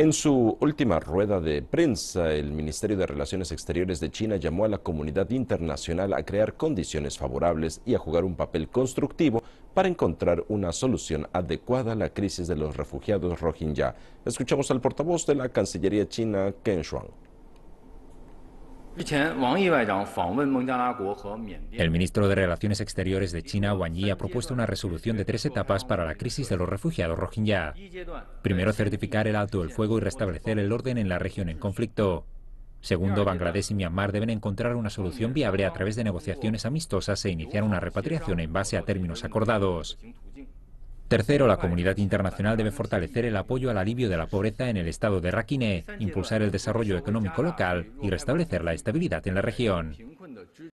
En su última rueda de prensa, el Ministerio de Relaciones Exteriores de China llamó a la comunidad internacional a crear condiciones favorables y a jugar un papel constructivo para encontrar una solución adecuada a la crisis de los refugiados rohingya. Escuchamos al portavoz de la Cancillería China, Ken Shuang. El ministro de Relaciones Exteriores de China, Wang Yi, ha propuesto una resolución de tres etapas para la crisis de los refugiados rohingya. Primero, certificar el alto el fuego y restablecer el orden en la región en conflicto. Segundo, Bangladesh y Myanmar deben encontrar una solución viable a través de negociaciones amistosas e iniciar una repatriación en base a términos acordados. Tercero, la comunidad internacional debe fortalecer el apoyo al alivio de la pobreza en el estado de Rakhine, impulsar el desarrollo económico local y restablecer la estabilidad en la región.